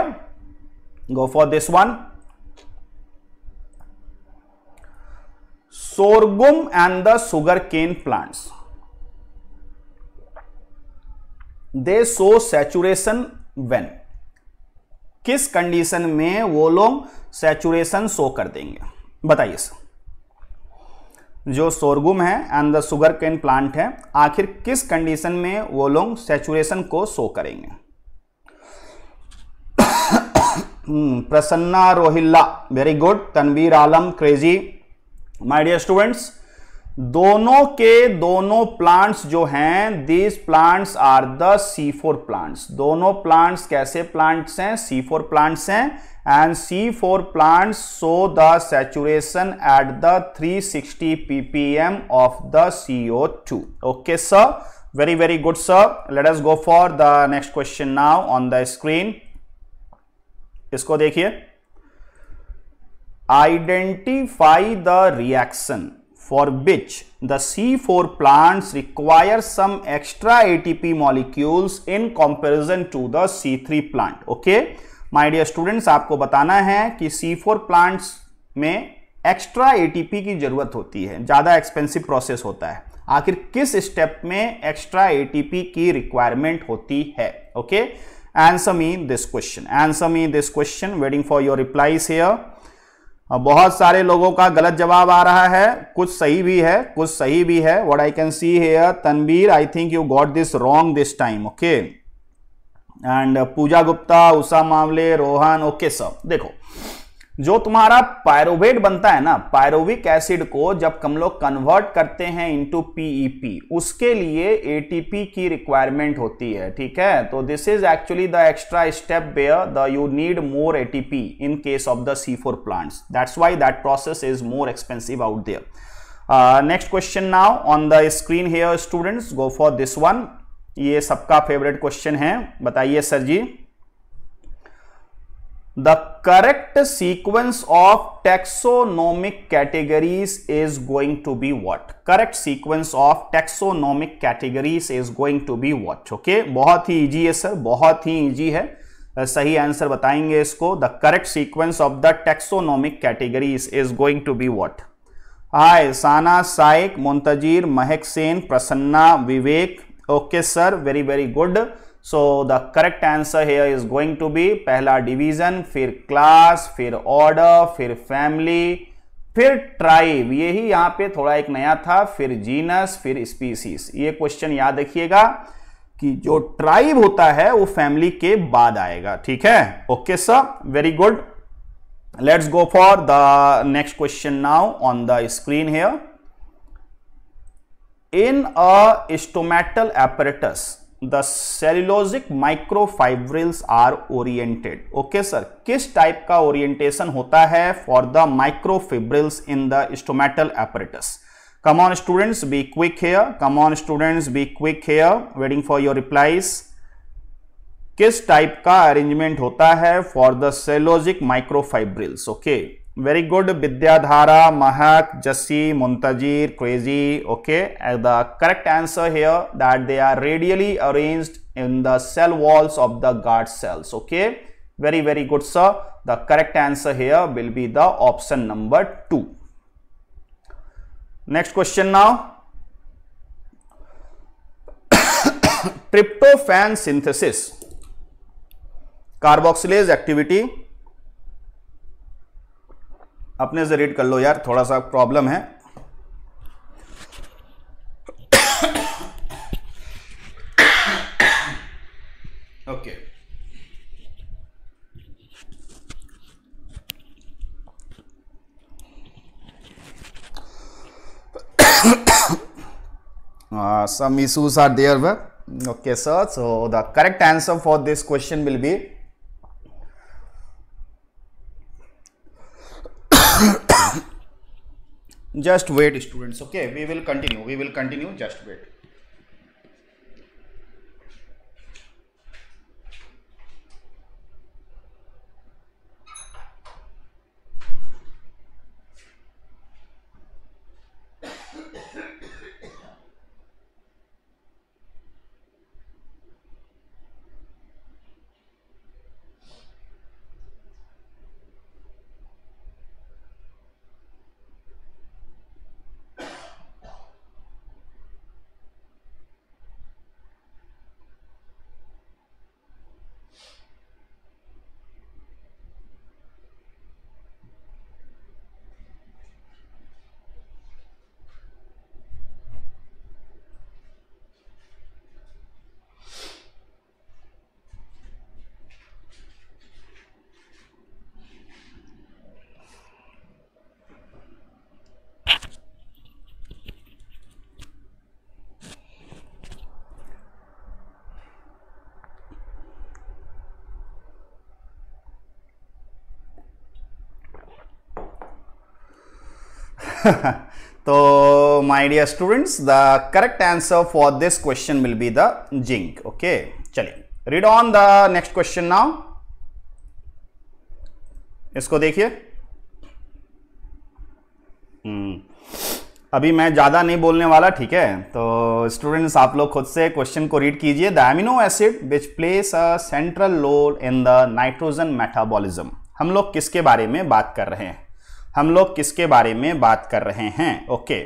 go for this one sorghum and the sugar cane plants they show saturation when किस condition में वो लोग saturation show कर देंगे बताइए sir जो sorghum है and the sugar cane plant है आखिर किस कंडीशन में वो लोग सैचुरेशन को शो करेंगे hmm, Prasanna Rohilla very good Tanveer Alam crazy my dear students दोनों के दोनों प्लांट्स जो हैं these plants are the C four plants दोनों प्लांट्स कैसे प्लांट्स हैं सी फोर प्लांट्स हैं and C four plants so the saturation at the 360 M of the CO two okay sir very very good sir late S go for the next question now on the screen इसको देखिए identify the reaction for which the C4 plants require some extra ATP molecules in comparison to the C3 plant. Okay, my dear students, आपको बताना है कि C4 plants में extra ATP की जरूरत होती है ज़्यादा एक्सपेंसिव प्रोसेस होता है आखिर किस स्टेप में एक्स्ट्रा एटीपी की रिक्वायरमेंट होती है okay answer me this question answer me this question waiting for your replies here बहुत सारे लोगों का गलत जवाब आ रहा है कुछ सही भी है कुछ सही भी है what I can see here Tanveer I think you got this wrong this time okay and Pooja Gupta Usha मामले रोहन ओके सब देखो जो तुम्हारा पायरोवेट बनता है ना पायरोविक एसिड को जब हम लोग कन्वर्ट करते हैं इनटू पीईपी e उसके लिए एटीपी की रिक्वायरमेंट होती है ठीक है तो this is actually the extra step where the you need more ATP in case of the C four plants that's why that process is more expensive out there next question now on the screen here students go for this one ये सबका favourite question है बताइए sir ji the correct sequence of taxonomic categories is going to be what correct sequence of taxonomic categories is going to be what okay बहुत ही easy है sir बहुत ही easy है uh, सही आंसर बताएंगे इसको the correct sequence of the taxonomic categories is going to be what hi Sana साइक Muntazir Mahak Sen Prasanna Vivek okay sir very very good so the correct answer here is going to be पहला division फिर class फिर order फिर family फिर tribe ही यहां पे थोड़ा एक नया था फिर जीनस फिर स्पीसीज ये क्वेश्चन याद रखिएगा कि जो ट्राइब होता है वो फैमिली के बाद आएगा ठीक है okay sir very good let's go for the next question now on the screen here in a apparatus the cellulosic microfibrils are oriented okay sir किस टाइप का ओरिएंटेशन होता है for the microfibrils in the stomatal apparatus come on students be quick here come on students be quick here waiting for your replies किस type का arrangement होता है for the cellulosic microfibrils okay very good Vidyadhara, Mahak, Jassi, Muntajir, Crazy, okay. And the correct answer here that they are radially arranged in the cell walls of the guard cells, okay. Very, very good sir. The correct answer here will be the option number 2. Next question now. Tryptophan synthesis, carboxylase activity, अपने से read कर लो यार थोड़ा सा problem है okay some issues are there way okay sir so the correct answer for this question will be just wait students okay we will continue we will continue just wait तो my dear students the correct answer for this question will be the zinc okay चलिए read on the next question now इसको देखिए हम्म, अभी मैं ज़्यादा नहीं बोलने वाला ठीक है तो स्टूडेंट्स आप लोग खुद से क्वेश्चन को रीड कीजिए the amino acid which plays a central role in the nitrogen metabolism हम लोग किसके बारे में बात कर रहे हैं हम लोग किसके बारे में बात कर रहे हैं okay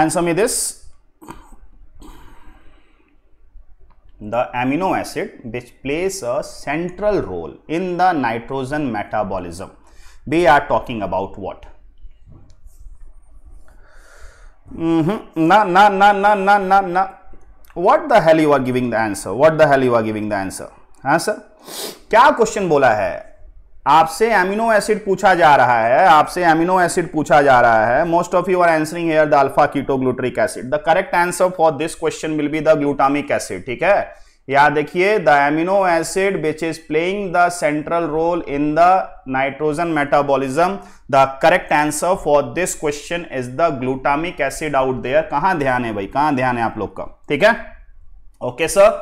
answer me this the amino acid which plays a central role in the nitrogen metabolism we are talking about what ना ना ना ना ना ना what the hell you are giving the answer what the hell you are giving the answer हाँ sir क्या question बोला है आपसे एमिनो एसिड पूछा जा रहा है आपसे एमिनो एसिड पूछा जा रहा है most of you are answering here the alpha ketoglutaric acid the correct answer for this question will be the glutamic acid ठीक है याद देखिए the amino acid which is playing the central role in the nitrogen metabolism the correct answer for this question is the glutamic acid out there कहां ध्यान है भाई कहां ध्यान है आप लोग का ठीक है okay sir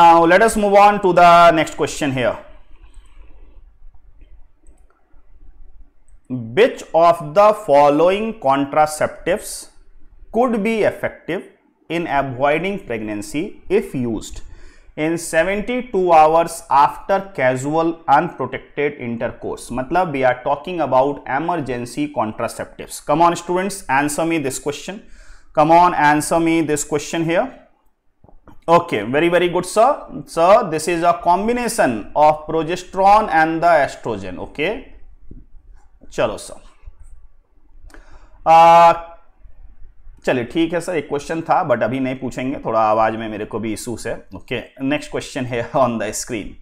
now let us move on to the next question here which of the following contraceptives could be effective in avoiding pregnancy if used in 72 hours after casual unprotected intercourse? मतलब we are talking about emergency contraceptives come on students answer me this question come on answer me this question here okay very very good sir sir this is a combination of progesterone and the estrogen okay चलो sir चलिए ठीक है sir एक question था but अभी नहीं पूछेंगे थोड़ा आवाज में मेरे को भी इशूस है ओके नेक्स्ट क्वेश्चन है on the screen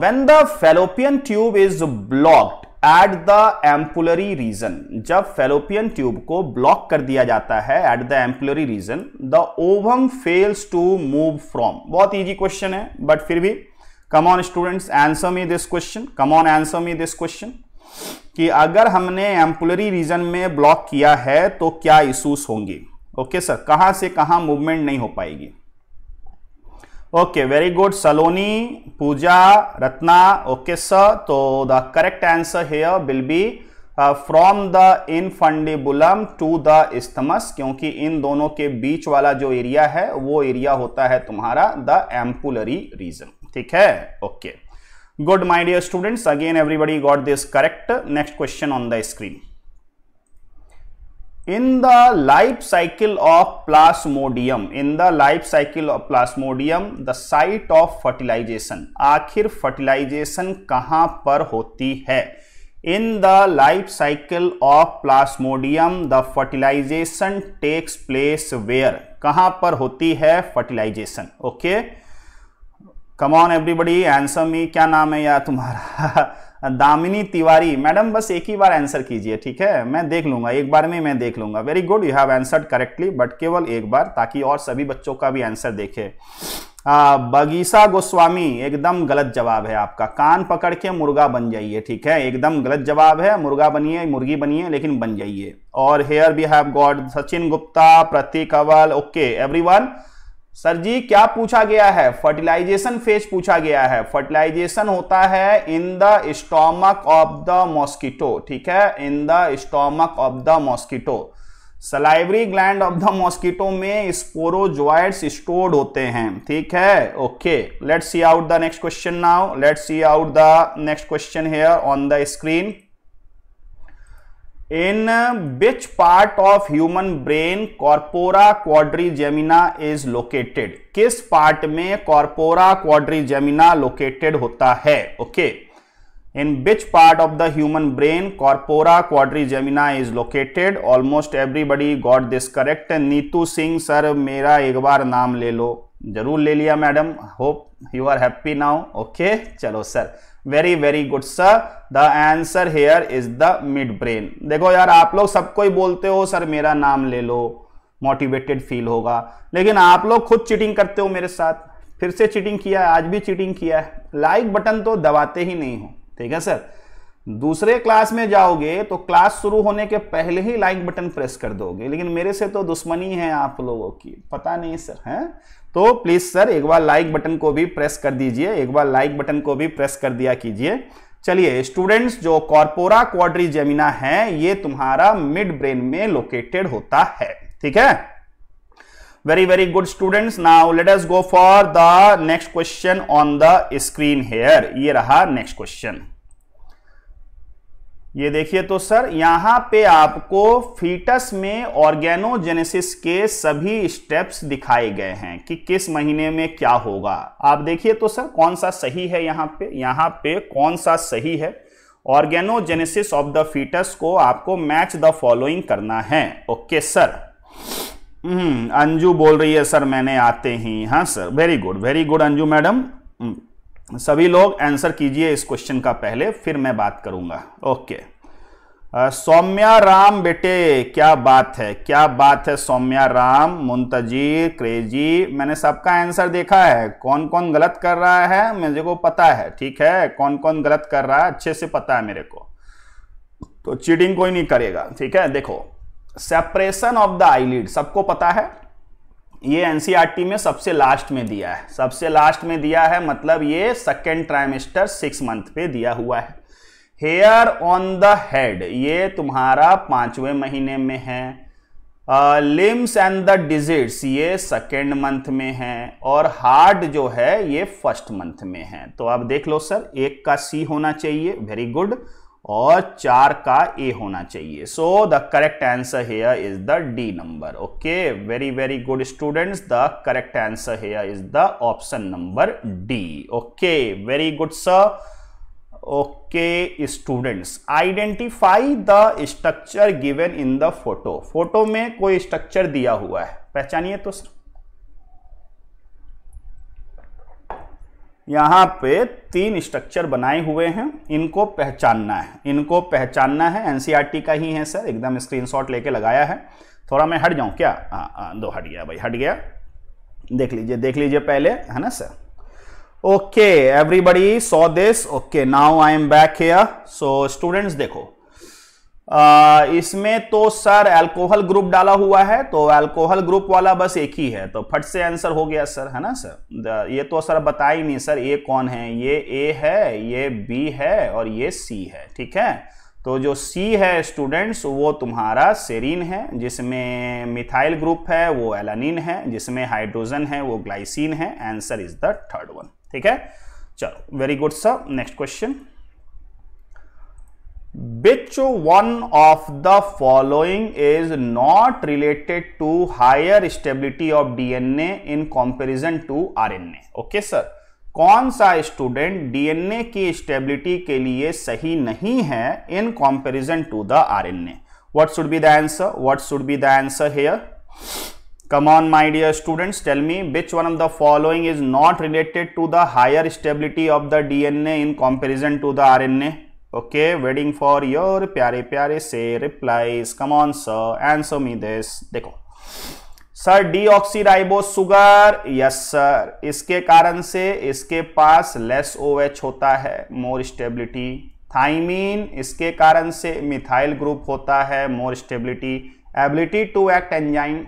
when the Fallopian tube is blocked at the ampullary region जब फेलोपियन ट्यूब को ब्लॉक कर दिया जाता है at the ampullary region the ovum fails to move from बहुत ईजी क्वेश्चन है but फिर भी come on students answer me this question come on answer me this question कि अगर हमने एम्पुलरी रीजन में ब्लॉक किया है तो क्या इश्यूज होंगे ओके सर कहां से कहां मूवमेंट नहीं हो पाएगी okay very good Saloni Pooja Ratna okay sir तो the correct answer here will be from the infundibulum to the isthmus क्योंकि इन दोनों के बीच वाला जो एरिया है वो एरिया होता है तुम्हारा द एम्पुलरी रीजन ठीक है okay good my dear students again everybody got this correct next question on the screen in the life cycle of Plasmodium in the life cycle of Plasmodium the site of fertilisation आखिर fertilisation कहां पर होती है in the life cycle of Plasmodium the fertilisation takes place where कहां पर होती है fertilisation okay okay? Come on everybody answer me क्या नाम है यार तुम्हारा दामिनी तिवारी मैडम बस एक ही बार आंसर कीजिए ठीक है मैं देख लूंगा एक बार में मैं देख लूंगा very good you have answered correctly but केवल एक बार ताकि और सभी बच्चों का भी आंसर देखे बगीसा गोस्वामी एकदम गलत जवाब है आपका कान पकड़ के मुर्गा बन जाइए ठीक है एकदम गलत जवाब है मुर्गा बनिए मुर्गी बनिए लेकिन बन जाइए और here we have got Sachin Gupta Prateek अवल ओके एवरी सर जी क्या पूछा गया है फर्टिलाइजेशन फेज पूछा गया है फर्टिलाइजेशन होता है in the stomach of the mosquito ठीक है in the stomach of the mosquito salivary gland of the mosquito में स्पोरोजॉइड्स स्टोर्ड होते हैं ठीक है okay let's see out the next question now let's see out the next question here on the screen in which part of human brain corpora quadrigemina is located किस part में corpora quadrigemina located होता है okay in which part of the human brain corpora quadrigemina is located almost everybody got this correct Neetu Singh sir मेरा एक बार नाम ले लो जरूर ले लिया madam hope you are happy now okay चलो sir very very good sir the answer here is the midbrain देखो यार आप लोग सबको ही बोलते हो सर मेरा नाम ले लो मोटिवेटेड फील होगा लेकिन आप लोग खुद चीटिंग करते हो मेरे साथ फिर से चीटिंग किया है आज भी चीटिंग किया है लाइक बटन तो दबाते ही नहीं हो ठीक है सर दूसरे क्लास में जाओगे तो क्लास शुरू होने के पहले ही लाइक बटन प्रेस कर दोगे लेकिन मेरे से तो दुश्मनी है आप लोगों की पता नहीं सर हैं तो प्लीज सर एक बार लाइक बटन को भी प्रेस कर दीजिए एक बार लाइक बटन को भी प्रेस कर दिया कीजिए चलिए स्टूडेंट्स जो कॉर्पोरा क्वाड्री जेमिना है ये तुम्हारा मिड ब्रेन में लोकेटेड होता है ठीक है very very good students now let us go for the next question on the screen here ये रहा नेक्स्ट क्वेश्चन ये देखिए तो सर यहां पे आपको फीटस में ऑर्गेनोजेनेसिस के सभी स्टेप्स दिखाए गए हैं कि किस महीने में क्या होगा आप देखिए तो सर कौन सा सही है यहां पे यहां पे कौन सा सही है ऑर्गेनोजेनेसिस ऑफ द फीटस को आपको मैच द फॉलोइंग करना है ओके सर हम्म, अंजू बोल रही है सर मैंने आते ही हाँ sir very good very good Anju madam हम्म, सभी लोग आंसर कीजिए इस क्वेश्चन का पहले फिर मैं बात करूंगा ओके सौम्या राम बेटे क्या बात है क्या बात है सौम्या राम मुंतजीर क्रेजी मैंने सबका आंसर देखा है कौन कौन गलत कर रहा है मुझे को पता है ठीक है कौन कौन गलत कर रहा है अच्छे से पता है मेरे को तो चीटिंग कोई नहीं करेगा ठीक है देखो सेपरेशन ऑफ द आईलिड सबको पता है ये एनसीईआरटी e में सबसे लास्ट में दिया है सबसे लास्ट में दिया है मतलब ये सेकेंड ट्राइमेस्टर सिक्स मंथ पे दिया हुआ है हेयर ऑन द हेड ये तुम्हारा पांचवें महीने में है लिम्स एंड द डिजिट्स ये सेकेंड मंथ में है और हार्ट जो है ये फर्स्ट मंथ में है तो आप देख लो सर एक का सी होना चाहिए वेरी गुड और चार का ए होना चाहिए so the correct answer here is the D number okay very very good students the correct answer here is the option number D okay very good sir okay students identify the structure given in the photo photo में कोई structure दिया हुआ है पहचानिए तो sir यहाँ पे तीन structure बनाए हुए हैं इनको पहचानना है इनको पहचानना है एनसीईआरटी e का ही है सर एकदम स्क्रीनशॉट लेके लगाया है थोड़ा मैं हट जाऊँ क्या आ, आ, दो हट गया भाई हट गया देख लीजिए देख लीजिए पहले है ना sir okay everybody so this okay now I am back here so students देखो इसमें तो सर अल्कोहल ग्रुप डाला हुआ है तो अल्कोहल ग्रुप वाला बस एक ही है तो फट से आंसर हो गया सर है ना सर ये तो सर बता ही नहीं सर ये कौन है ये ए है ये बी है और ये सी है ठीक है तो जो सी है स्टूडेंट्स वो तुम्हारा सेरीन है जिसमें मिथाइल ग्रुप है वो एलानिन है जिसमें हाइड्रोजन है वो ग्लाइसिन है answer is the third one ठीक है चलो very good sir next question which one of the following is not related to higher stability of D N A in comparison to R N एके sir कौन सा student D N ए की stability के लिए सही नहीं है in comparison to the R N A what should be the answer what should be the answer here come on my dear students tell me which one of the following is not related to the higher stability of the D N A in comparison to the R N A okay waiting for your प्यारे प्यारे से replies. Come on, sir, answer me this. देखो sir deoxyribo sugar yes sir इसके कारण से इसके पास less OH होता है मोर स्टेबिलिटी थाइमीन इसके कारण से मिथाइल ग्रुप होता है more stability ability to act enzyme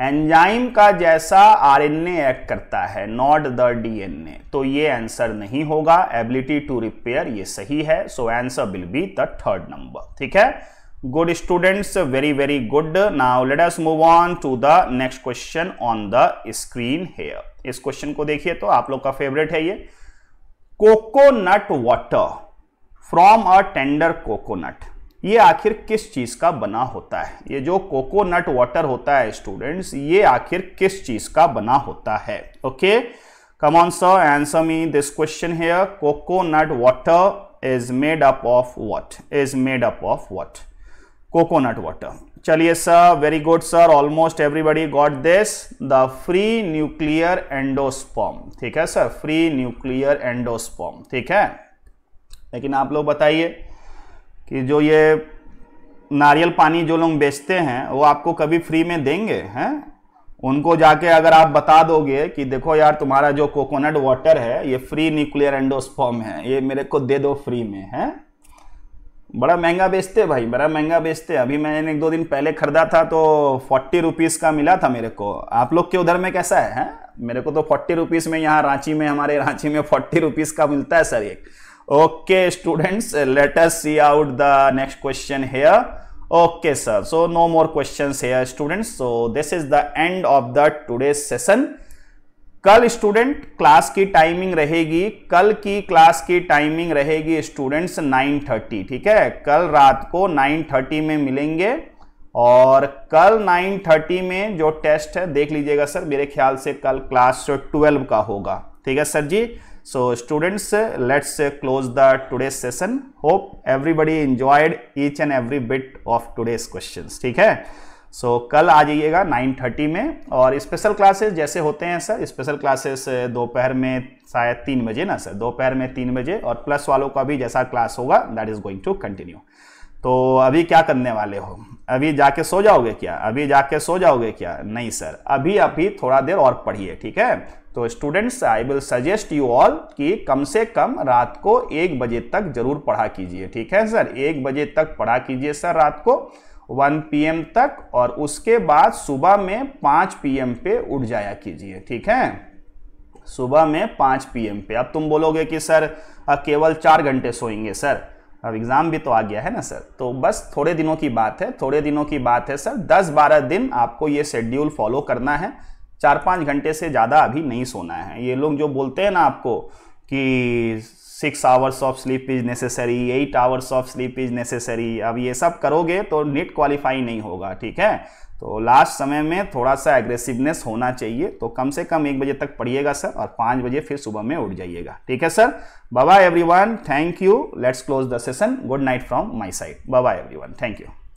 enzyme का जैसा आरएनए एक्ट करता है नॉट द डीएनए तो ये आंसर नहीं होगा एबिलिटी टू रिपेयर ये सही है so answer will be the third number ठीक है good students very very good now let us move on to the next question on the screen here इस क्वेश्चन को देखिए तो आप लोग का फेवरेट है ये coconut water from a tender coconut ये आखिर किस चीज़ का बना होता है ये जो कोकोनट वाटर होता है स्टूडेंट्स ये आखिर किस चीज़ का बना होता है okay come on sir answer me this question here coconut water is made up of what is made up of what coconut water चलिए sir very good sir almost everybody got this the free nuclear endosperm ठीक है sir free nuclear endosperm ठीक है लेकिन आप लोग बताइए कि जो ये नारियल पानी जो लोग बेचते हैं वो आपको कभी फ्री में देंगे हैं उनको जाके अगर आप बता दोगे कि देखो यार तुम्हारा जो कोकोनट वाटर है ये फ्री न्यूक्लियर एंडोस्पॉम है ये मेरे को दे दो फ्री में है बड़ा महंगा बेचते भाई बड़ा महंगा बेचते अभी मैंने एक दो दिन पहले खरीदा था तो फोर्टी रुपीज़ का मिला था मेरे को आप लोग के उधर में कैसा है, है? मेरे को तो फोर्टी रुपीज़ में यहाँ रांची में हमारे रांची में फोर्टी रुपीज़ का मिलता है सर एक Okay, students, let us see out the next question here. Okay, sir. So, no more questions here, students. So, this is the end of the today's session. कल स्टूडेंट क्लास की timing रहेगी कल की class की timing रहेगी students 9:30 ठीक है कल रात को 9:30 में मिलेंगे और कल 9:30 में जो टेस्ट है देख लीजिएगा सर मेरे ख्याल से कल क्लास 12 का होगा ठीक है sir ji So students, let's close the today's session. Hope everybody enjoyed each and every bit of today's questions. ठीक है सो so, कल आ जाइएगा 9:30 में और स्पेशल क्लासेस जैसे होते हैं सर स्पेशल क्लासेस दोपहर में शायद तीन बजे ना सर दोपहर में तीन बजे और प्लस वालों का भी जैसा क्लास होगा that is going to continue तो अभी क्या करने वाले हो अभी जाके सो जाओगे क्या अभी जाके सो जाओगे क्या नहीं सर अभी अभी थोड़ा देर और पढ़िए ठीक है तो students I will suggest you all कि कम से कम रात को एक बजे तक जरूर पढ़ा कीजिए ठीक है सर एक बजे तक पढ़ा कीजिए सर रात को 1 पीएम तक और उसके बाद सुबह में 5 पीएम पे उठ जाया कीजिए ठीक है सुबह में 5 पीएम पे अब तुम बोलोगे कि सर केवल चार घंटे सोएंगे सर अब एग्ज़ाम भी तो आ गया है ना सर तो बस थोड़े दिनों की बात है थोड़े दिनों की बात है सर 10-12 दिन आपको ये शेड्यूल फॉलो करना है चार पाँच घंटे से ज़्यादा अभी नहीं सोना है ये लोग जो बोलते हैं ना आपको कि six hours of sleep is necessary eight hours of sleep is necessary अब ये सब करोगे तो नेट क्वालिफाई नहीं होगा ठीक है तो लास्ट समय में थोड़ा सा एग्रेसिवनेस होना चाहिए तो कम से कम एक बजे तक पढ़िएगा सर और पाँच बजे फिर सुबह में उठ जाइएगा ठीक है sir bye one thank you let's close the session good night from my side bye one thank you